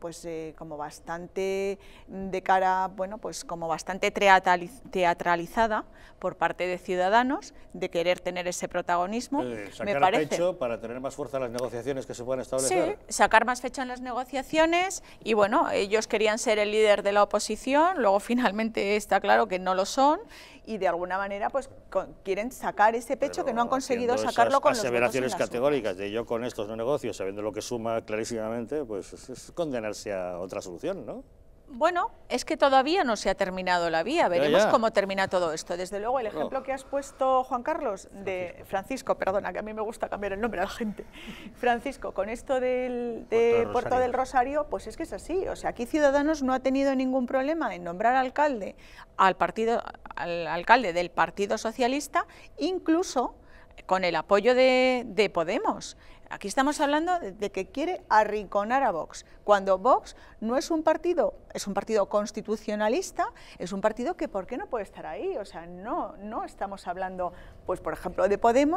pues eh, como bastante de cara, bueno, pues como bastante teatralizada por parte de Ciudadanos de querer tener ese protagonismo. Eh, me parece. para tener más fuerza en las negociaciones que se puedan establecer. Sí, sacar más fecha en las negociaciones y bueno, ellos querían ser el líder de la oposición, luego finalmente está claro que no lo son y de alguna manera pues quieren sacar ese pecho que no han conseguido sacarlo con aseveraciones categóricas de yo con estos no negocios, sabiendo lo que suma clarísimamente, pues es condenarse a otra solución, ¿no? Bueno, es que todavía no se ha terminado la vía, veremos cómo termina todo esto. Desde luego, el oh. ejemplo que has puesto, Juan Carlos, de Francisco, perdona, que a mí me gusta cambiar el nombre a la gente, Francisco, con esto del, de Puerto, del Rosario, pues es que es así. O sea, aquí Ciudadanos no ha tenido ningún problema en nombrar alcalde al, partido, al alcalde del Partido Socialista, incluso con el apoyo de, Podemos. Aquí estamos hablando de, que quiere arrinconar a Vox, cuando Vox no es un partido, es un partido constitucionalista, es un partido que ¿por qué no puede estar ahí? O sea, no, no estamos hablando, pues por ejemplo, de Podemos,